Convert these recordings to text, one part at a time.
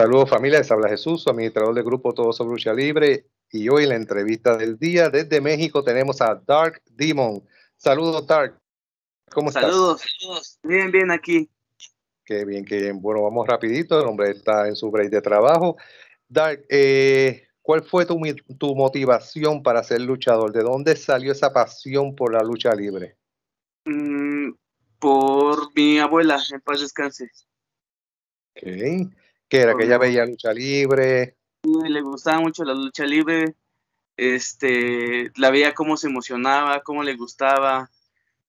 Saludos familia, les habla Jesús, su administrador del grupo Todo sobre Lucha Libre y hoy la entrevista del día desde México tenemos a Dark Demon. Saludos Dark, ¿cómo saludos, estás? Saludos, bien, bien aquí. Qué bien, qué bien. Bueno, vamos rapidito, el hombre está en su break de trabajo. Dark, eh, ¿cuál fue tu, motivación para ser luchador? ¿De dónde salió esa pasión por la lucha libre? Mm, por mi abuela, en paz descanse. Okay que era que ella veía lucha libre. le gustaba mucho la lucha libre. Este, la veía cómo se emocionaba, cómo le gustaba.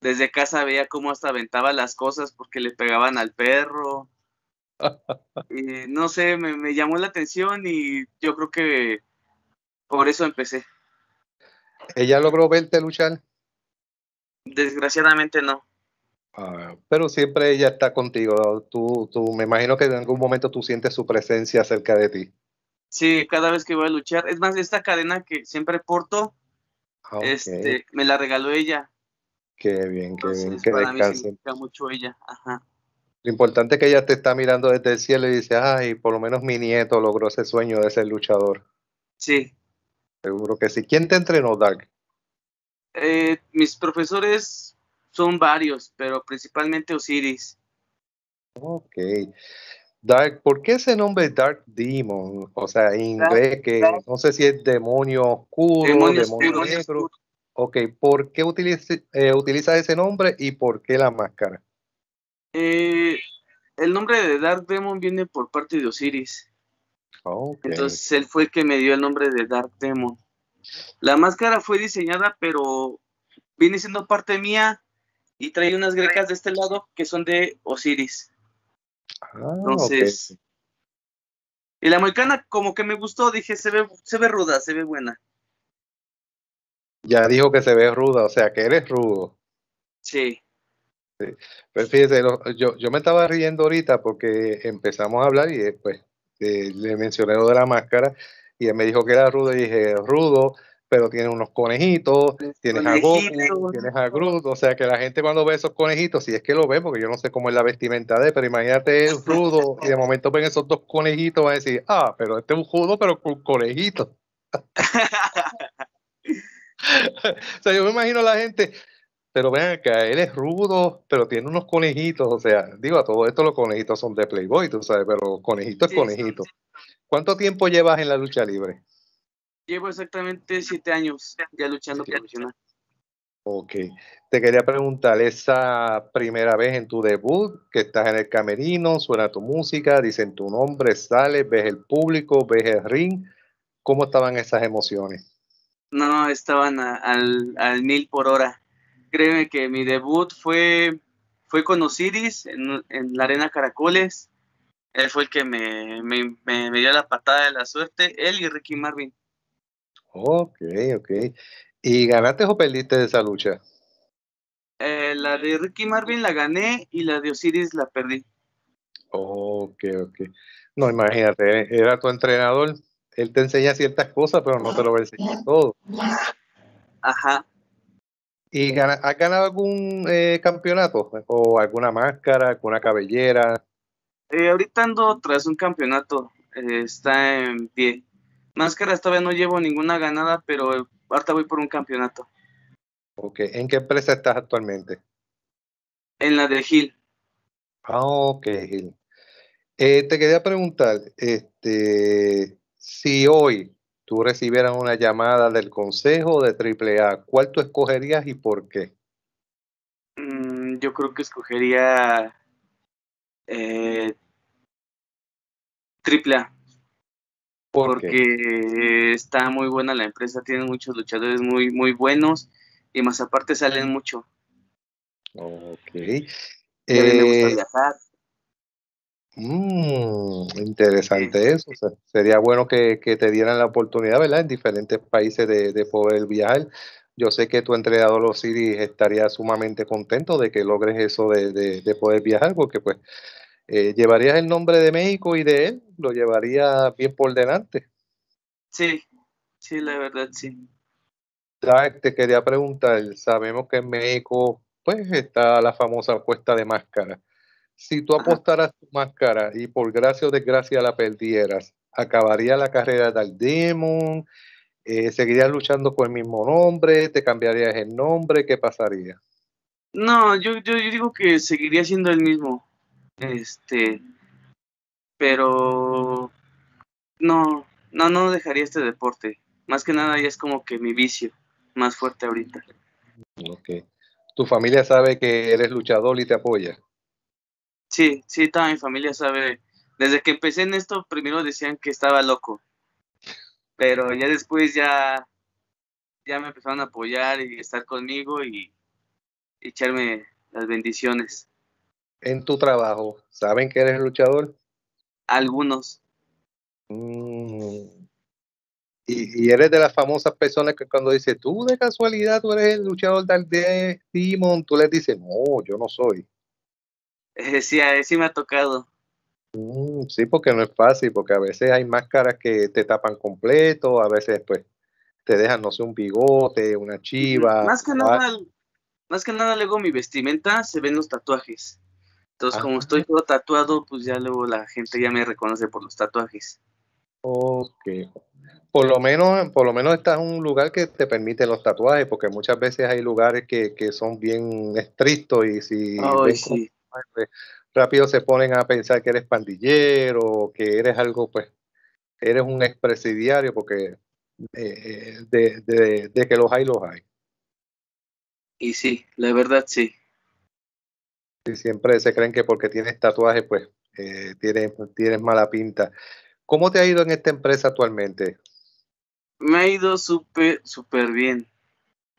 Desde casa veía cómo hasta aventaba las cosas porque le pegaban al perro. no sé, me, me llamó la atención y yo creo que por eso empecé. ¿Ella logró verte luchar? Desgraciadamente no. Ah, pero siempre ella está contigo. Tú, me imagino que en algún momento tú sientes su presencia cerca de ti. Sí, cada vez que voy a luchar. Es más, esta cadena que siempre porto, ah, este, me la regaló ella. Qué bien, qué bien, que mucho ella. Lo importante es que ella te está mirando desde el cielo y dice, ay, por lo menos mi nieto logró ese sueño de ser luchador. Sí. Seguro que sí. ¿Quién te entrenó, Dag? Eh, mis profesores son varios, pero principalmente Osiris. Ok. Dark, ¿por qué ese nombre Dark Demon? O sea, en inglés que no sé si es demonio oscuro, demonio, negro. Ok, ¿por qué utiliza, eh, utiliza ese nombre y por qué la máscara? Eh, el nombre de Dark Demon viene por parte de Osiris. Okay. Entonces él fue el que me dio el nombre de Dark Demon. La máscara fue diseñada, pero viene siendo parte mía y trae unas grecas de este lado que son de Osiris. Ah, Entonces, y la moicana como que me gustó, dije, se ve, se ve ruda, se ve buena. Ya dijo que se ve ruda, o sea, que eres rudo. Sí. sí. Pues fíjese, yo, yo me estaba riendo ahorita porque empezamos a hablar y después eh, le mencioné lo de la máscara y él me dijo que era rudo y dije, rudo pero tiene unos conejitos, tienes a Goku, tienes a Groot, o sea que la gente cuando ve esos conejitos, si es que lo ve, porque yo no sé cómo es la vestimenta de, pero imagínate es rudo y de momento ven esos dos conejitos, va a decir, ah, pero este es un judo, pero con conejitos. o sea, yo me imagino a la gente, pero vean que él es rudo, pero tiene unos conejitos, o sea, digo, a todo esto los conejitos son de Playboy, tú sabes, pero conejito es conejito. ¿Cuánto tiempo llevas en la lucha libre? Llevo exactamente siete años ya luchando por profesional. Ok. Te quería preguntar, esa primera vez en tu debut, que estás en el camerino, suena tu música, dicen tu nombre, sales, ves el público, ves el ring, ¿cómo estaban esas emociones? No, estaban al, al, mil por hora. Créeme que mi debut fue, fue con Osiris en, en la Arena Caracoles. Él fue el que me, me, me, me dio la patada de la suerte, él y Ricky Marvin. Ok, ok. ¿Y ganaste o perdiste esa lucha? Eh, la de Ricky Marvin la gané y la de Osiris la perdí. Ok, ok. No, imagínate, era tu entrenador, él te enseña ciertas cosas, pero no te lo va a todo. Ajá. ¿Y has ganado algún eh, campeonato? ¿O alguna máscara, alguna cabellera? Eh, ahorita ando tras un campeonato, está en pie. Máscaras todavía no llevo ninguna ganada, pero eh, ahorita voy por un campeonato. Ok, ¿en qué empresa estás actualmente? En la de Gil. Ah, ok, Gil. Eh, te quería preguntar, este, si hoy tú recibieras una llamada del Consejo de AAA, ¿cuál tú escogerías y por qué? Mm, yo creo que escogería AAA. Eh, porque está muy buena la empresa, tiene muchos luchadores muy, muy buenos y más aparte salen mucho. Ok. Eh, me gusta eh, viajar. Mm, interesante eso. sería bueno que, te dieran la oportunidad, ¿verdad? En diferentes países de, poder viajar. Yo sé que tu entrenador Osiris estaría sumamente contento de que logres eso de, de poder viajar, porque pues eh, llevarías el nombre de México y de él, lo llevaría bien por delante. Sí, sí, la verdad, sí. te este, quería preguntar, sabemos que en México pues está la famosa apuesta de máscara. Si tú apostaras tu máscara y por gracia o desgracia la perdieras, ¿acabaría la carrera de Demon? Eh, ¿Seguirías luchando con el mismo nombre? ¿Te cambiarías el nombre? ¿Qué pasaría? No, yo, yo, yo digo que seguiría siendo el mismo. Este, pero no, no, no dejaría este deporte. Más que nada ya es como que mi vicio más fuerte ahorita. Okay. ¿Tu familia sabe que eres luchador y te apoya? Sí, sí, toda mi familia sabe. Desde que empecé en esto, primero decían que estaba loco. Pero ya después ya, ya me empezaron a apoyar y estar conmigo y echarme las bendiciones en tu trabajo saben que eres luchador? Algunos. Mm. Y, eres de las famosas personas que cuando dice tú de casualidad tú eres el luchador de Timon, tú les dices, no, yo no soy. Sí, a sí me ha tocado. Mm, sí, porque no es fácil, porque a veces hay máscaras que te tapan completo, a veces pues te dejan, no sé, un bigote, una chiva. Más que, ah. nada, más que nada, luego mi vestimenta se ven los tatuajes. Entonces, ah. como estoy todo tatuado, pues ya luego la gente ya me reconoce por los tatuajes. Ok. Por lo menos, por lo menos estás en un lugar que te permite los tatuajes, porque muchas veces hay lugares que, que son bien estrictos y si pues, rápido se ponen a pensar que eres pandillero, que eres algo, pues, eres un expresidiario, porque eh, eh, de, de, de que los hay, los hay. Y sí, la verdad sí siempre se creen que porque tienes tatuajes, pues eh, tienes, mala pinta. ¿Cómo te ha ido en esta empresa actualmente? Me ha ido súper, súper bien.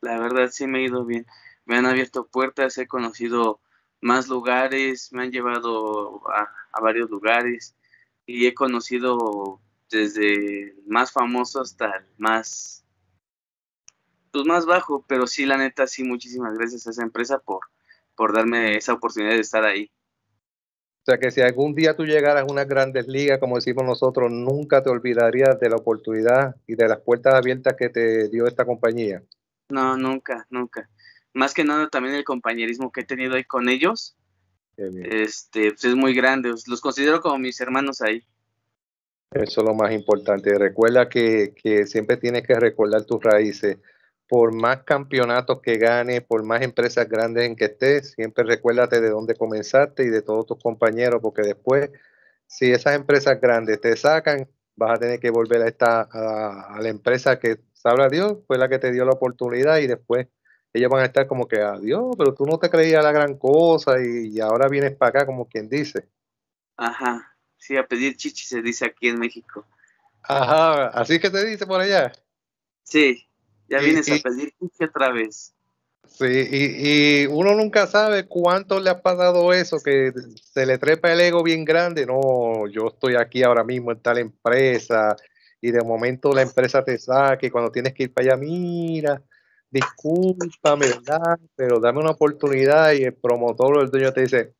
La verdad sí me ha ido bien. Me han abierto puertas, he conocido más lugares, me han llevado a, varios lugares y he conocido desde más famoso hasta el más, pues, más bajo, pero sí, la neta, sí, muchísimas gracias a esa empresa por, por darme esa oportunidad de estar ahí. O sea que si algún día tú llegaras a unas grandes ligas, como decimos nosotros, nunca te olvidarías de la oportunidad y de las puertas abiertas que te dio esta compañía. No, nunca, nunca. Más que nada también el compañerismo que he tenido ahí con ellos. Este, pues, es muy grande, los considero como mis hermanos ahí. Eso es lo más importante. Recuerda que siempre tienes que recordar tus raíces por más campeonatos que gane, por más empresas grandes en que estés, siempre recuérdate de dónde comenzaste y de todos tus compañeros, porque después, si esas empresas grandes te sacan, vas a tener que volver a, esta, a, la empresa que, sabrá Dios, fue la que te dio la oportunidad y después ellos van a estar como que, adiós, pero tú no te creías la gran cosa y, ahora vienes para acá como quien dice. Ajá, sí, a pedir chichi se dice aquí en México. Ajá, así que te dice por allá. Sí, ya vienes a pedir otra vez. Sí, y, uno nunca sabe cuánto le ha pasado eso, que se le trepa el ego bien grande. No, yo estoy aquí ahora mismo en tal empresa y de momento la empresa te saque y cuando tienes que ir para allá, mira, discúlpame, ¿verdad? Pero dame una oportunidad y el promotor o el dueño te dice,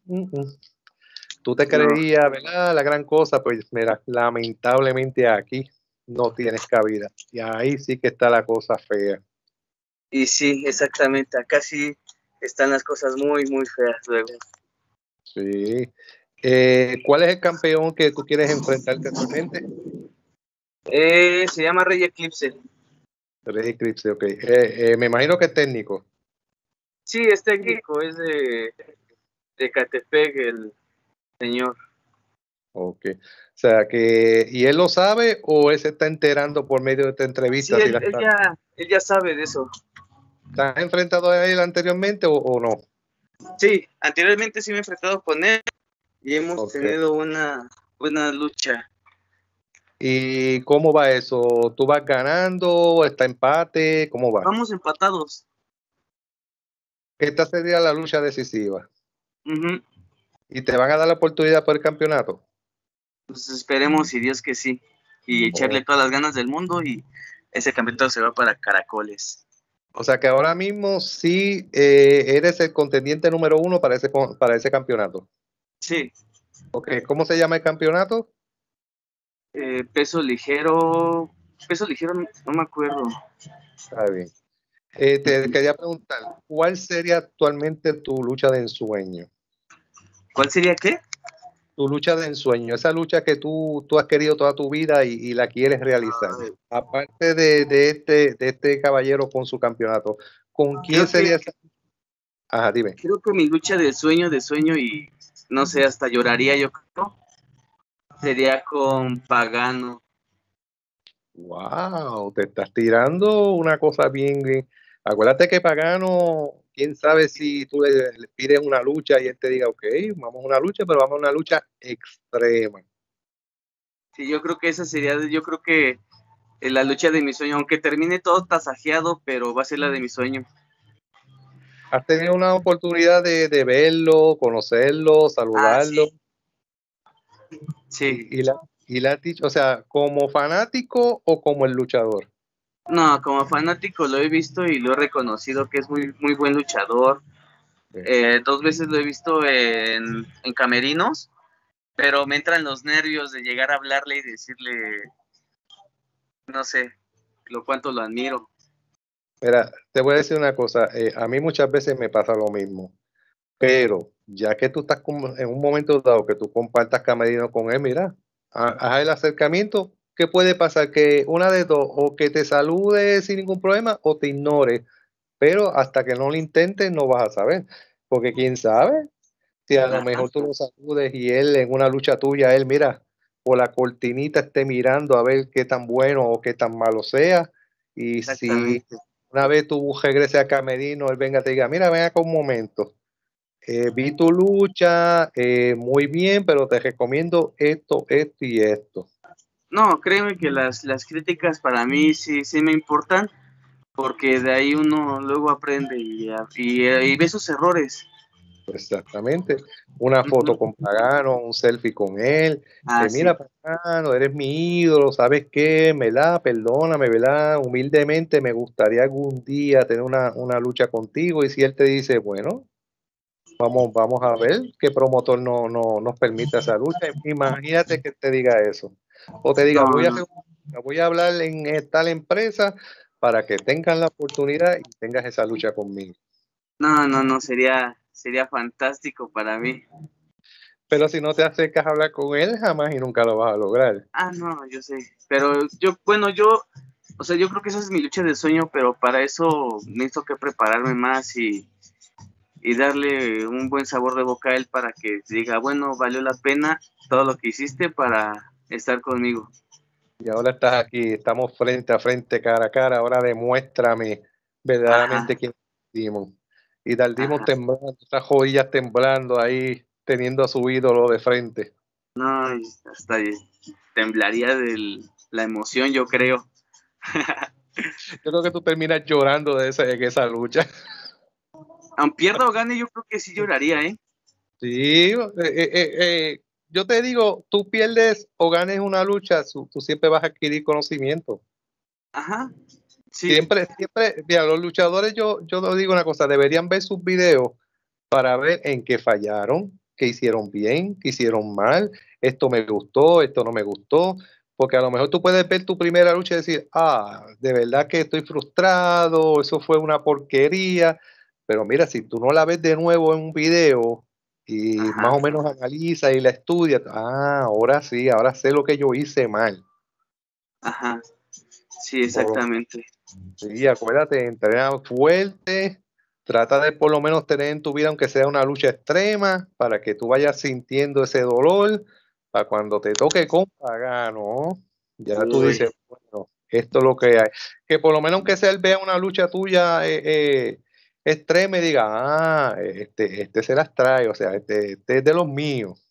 tú te creías, ¿verdad? La gran cosa, pues mira, lamentablemente aquí no tienes cabida. Y ahí sí que está la cosa fea. Y sí, exactamente. Acá sí están las cosas muy, muy feas luego. Sí. Eh, ¿Cuál es el campeón que tú quieres enfrentarte actualmente? Eh, se llama Rey Eclipse. Rey Eclipse, ok. Eh, eh, me imagino que es técnico. Sí, es técnico, es de, de Catepec el señor. Ok. O sea que, ¿y él lo sabe o él se está enterando por medio de esta entrevista? Sí, él, ya, sabe de eso. ¿Estás enfrentado a él anteriormente o, no? Sí, anteriormente sí me he enfrentado con él y hemos tenido una buena lucha. ¿Y cómo va eso? ¿Tú vas ganando? ¿Está empate? ¿Cómo va? Vamos empatados. Esta sería la lucha decisiva. ¿Y te van a dar la oportunidad por el campeonato? Entonces pues, esperemos y Dios que sí. Y echarle todas las ganas del mundo y ese campeonato se va para Caracoles. O sea que ahora mismo sí eh, eres el contendiente número uno para ese, para ese campeonato. Sí. Ok, ¿cómo se llama el campeonato? Eh, peso ligero, peso ligero, no, me acuerdo. Está bien. Eh, te quería preguntar, ¿cuál sería actualmente tu lucha de ensueño? ¿Cuál sería qué? tu lucha de ensueño, esa lucha que tú, tú has querido toda tu vida y, la quieres realizar. Aparte de, este, este caballero con su campeonato, ¿con ah, quién sería esa esa? Ajá, dime. Creo que mi lucha de sueño, de sueño y no sé, hasta lloraría yo creo, sería con Pagano. Wow, te estás tirando una cosa bien, bien. Acuérdate que Pagano quién sabe si tú le, pides una lucha y él te diga, ok, vamos a una lucha, pero vamos a una lucha extrema. Sí, yo creo que esa sería, yo creo que eh, la lucha de mi sueño, aunque termine todo tasajeado, pero va a ser la de mi sueño. ¿Has tenido una oportunidad de, verlo, conocerlo, saludarlo? Ah, sí. Y, la, y la has dicho, o sea, como fanático o como el luchador? No, como fanático lo he visto y lo he reconocido que es muy, muy buen luchador. Eh, dos veces lo he visto en, camerinos, pero me entran los nervios de llegar a hablarle y decirle, no sé, lo cuánto lo admiro. Mira, te voy a decir una cosa, eh, a mí muchas veces me pasa lo mismo, pero ya que tú estás en un momento dado que tú compartas camerino con él, mira, haz el acercamiento ¿qué puede pasar? Que una de dos, o que te salude sin ningún problema o te ignore. Pero hasta que no lo intentes no vas a saber. Porque quién sabe, si a lo mejor tú lo saludes y él en una lucha tuya, él mira, por la cortinita esté mirando a ver qué tan bueno o qué tan malo sea. Y si una vez tú regreses a Camerino, él venga te diga, mira, ven acá un momento. Eh, vi tu lucha, eh, muy bien, pero te recomiendo esto, esto y esto no, créeme que las, las críticas para mí sí, sí me importan, porque de ahí uno luego aprende y, ve sus errores. Exactamente. Una foto con Pagano, un selfie con él. Ah, mira, Pagano, eres mi ídolo, ¿sabes qué? Me la, perdóname, ¿verdad? Humildemente me gustaría algún día tener una, lucha contigo. Y si él te dice, bueno, vamos, vamos a ver qué promotor no, no, nos permita esa lucha. Imagínate que te diga eso o te diga, voy, a, ah. hablar en tal empresa para que tengan la oportunidad y tengas esa lucha conmigo. No, no, no, sería, sería fantástico para mí. Pero si no te acercas a hablar con él, jamás y nunca lo vas a lograr. Ah, no, yo sé. Pero yo, bueno, yo, o sea, yo creo que esa es mi lucha de sueño, pero para eso necesito que prepararme más y, y darle un buen sabor de boca a él para que diga, bueno, valió la pena todo lo que hiciste para, estar conmigo. Y ahora estás aquí, estamos frente a frente, cara a cara. Ahora demuéstrame verdaderamente quién es Dimon. Y Daldimon temblando, esas joyas temblando ahí, teniendo a su ídolo de frente. No, hasta temblaría de la emoción, yo creo. yo creo que tú terminas llorando de esa, esa lucha. Aunque pierda o gane, yo creo que sí lloraría, ¿eh? Sí, eh, eh, eh, eh yo te digo, tú pierdes o ganes una lucha, tú siempre vas a adquirir conocimiento. Ajá. Siempre, siempre, mira, los luchadores, yo, yo digo una cosa, deberían ver sus videos para ver en qué fallaron, qué hicieron bien, qué hicieron mal, esto me gustó, esto no me gustó, porque a lo mejor tú puedes ver tu primera lucha y decir, ah, de verdad que estoy frustrado, eso fue una porquería, pero mira, si tú no la ves de nuevo en un video, y más o menos analiza y la estudia. Ah, ahora sí, ahora sé lo que yo hice mal. Ajá, sí, exactamente. sí, acuérdate, entrena fuerte, trata de por lo menos tener en tu vida, aunque sea una lucha extrema, para que tú vayas sintiendo ese dolor, para cuando te toque compa, gano. Ya tú dices, bueno, esto es lo que hay. Que por lo menos aunque sea él vea una lucha tuya, eh, eh, extreme diga, ah, este, este se las trae, o sea, este, este, es de los míos.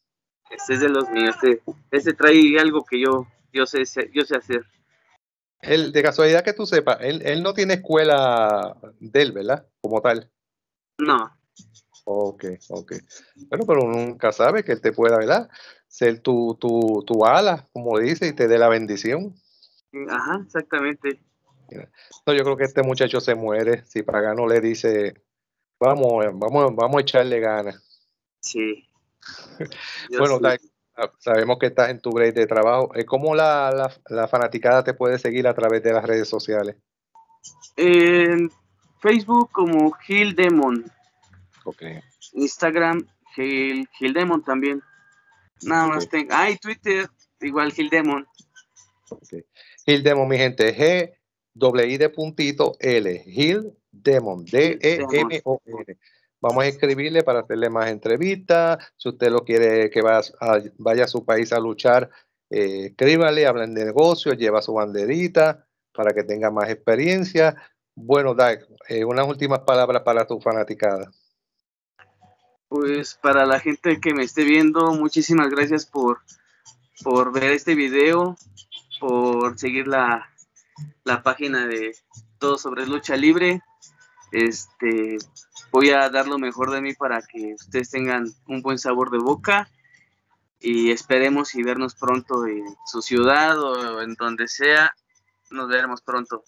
Este es de los míos, este, este trae algo que yo, yo, sé, yo sé hacer. de casualidad que tú sepas, él, él no tiene escuela de él, ¿verdad? Como tal. No. Ok, ok. Bueno, pero nunca sabe que él te pueda, ¿verdad? Ser tu, tu, tu ala, como dice, y te dé la bendición. Ajá, exactamente yo creo que este muchacho se muere si para no le dice, vamos, vamos, vamos a echarle ganas. Sí. bueno, sabemos que estás en tu break de trabajo. Eh, ¿Cómo la, la, fanaticada te puede seguir a través de las redes sociales? En Facebook como Gil Demon. Instagram Gil, Demon también. Nada más tengo. ay Twitter, igual Gil Demon. Okay. Demon, mi gente, G doble i de puntito L, Hill Demon, e, D-E-M-O-N. Vamos a escribirle para hacerle más entrevistas. Si usted lo quiere que vaya a, su país a luchar, eh, escríbale, hablen de negocios, lleva su banderita para que tenga más experiencia. Bueno, Dag, eh, unas últimas palabras para tu fanaticada. Pues para la gente que me esté viendo, muchísimas gracias por, por ver este video, por seguir la, la página de Todo sobre Lucha Libre. Este, voy a dar lo mejor de mí para que ustedes tengan un buen sabor de boca y esperemos y vernos pronto en su ciudad o en donde sea. Nos veremos pronto.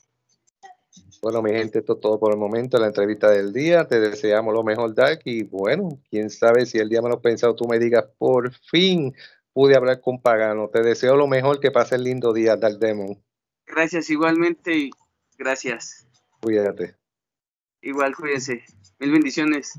Bueno, mi gente, esto todo por el momento, la entrevista del día. Te deseamos lo mejor, Dark. Y bueno, quién sabe si el día me menos pensado tú me digas, por fin pude hablar con Pagano. Te deseo lo mejor, que pase el lindo día, Dark Demon. Gracias igualmente y gracias. Cuídate. Igual, cuídense. Mil bendiciones.